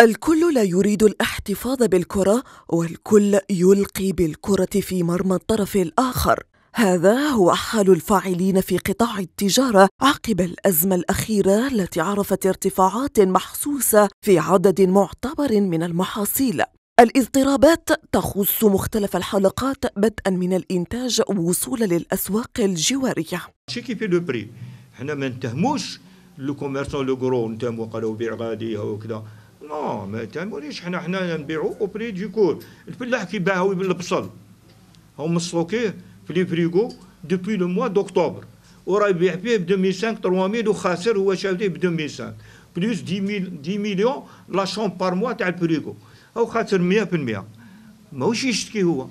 الكل لا يريد الاحتفاظ بالكرة والكل يلقي بالكرة في مرمى الطرف الآخر هذا هو حال الفاعلين في قطاع التجارة عقب الأزمة الأخيرة التي عرفت ارتفاعات محسوسة في عدد معتبر من المحاصيل الاضطرابات تخص مختلف الحلقات بدءا من الإنتاج وصولا للأسواق الجوارية احنا ما نتهموش لو كوميرسون لو غرو نتهمو قالوا بيع غادي وكذا نو ما تنقوليش حنا حنا نبيعو او بري دي كور الفلاح كيباعها ويبل البصل هو مسلوكيه في لي فريغو دوبوي لو موا دوكتوبر وراه يبيع فيه ب 2005 3000 وخاسر هو شاف ليه ب 2005 بلوس 10 10 مليون لاشون بار موا تاع الفريغو هو خاسر 100% ماهوش يشتكي هو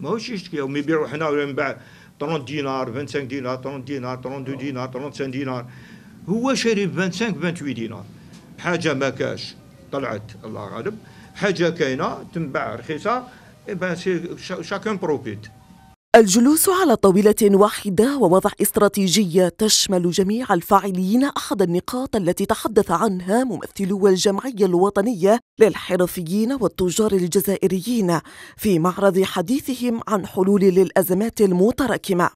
ماهوش يشتكي هما يبيعو حنا ولا من بعد 30 دينار 25 دينار 30 دينار 32 دينار 35 دينار هو شاري ب 25 28 دينار حاجه ما كاش طلعت الله غالب حاجه كاينه تنباع رخيصه شاكون بروفيت الجلوس على طاولة واحدة ووضع استراتيجية تشمل جميع الفاعلين أحد النقاط التي تحدث عنها ممثلو الجمعية الوطنية للحرفيين والتجار الجزائريين في معرض حديثهم عن حلول للأزمات المتراكمة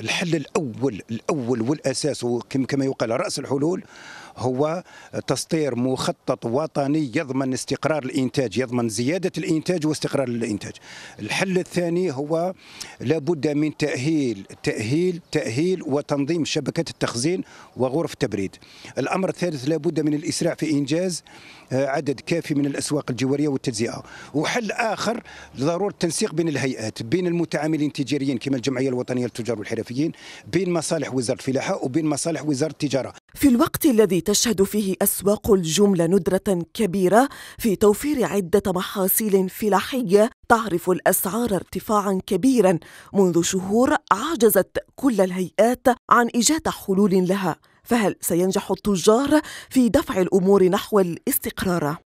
الحل الأول الأول والأساس كما يقال رأس الحلول هو تسطير مخطط وطني يضمن استقرار الانتاج يضمن زياده الانتاج واستقرار الانتاج الحل الثاني هو لابد من تاهيل تاهيل تاهيل وتنظيم شبكه التخزين وغرف التبريد الامر الثالث لابد من الاسراع في انجاز آه، عدد كافي من الاسواق الجواريه والتجزئه وحل اخر ضروره التنسيق بين الهيئات بين المتعاملين التجاريين كما الجمعيه الوطنيه للتجار والحرفيين بين مصالح وزاره الفلاحه وبين مصالح وزاره التجاره في الوقت الذي تشهد فيه اسواق الجمله ندره كبيره في توفير عده محاصيل فلاحيه تعرف الاسعار ارتفاعا كبيرا منذ شهور عجزت كل الهيئات عن ايجاد حلول لها فهل سينجح التجار في دفع الامور نحو الاستقرار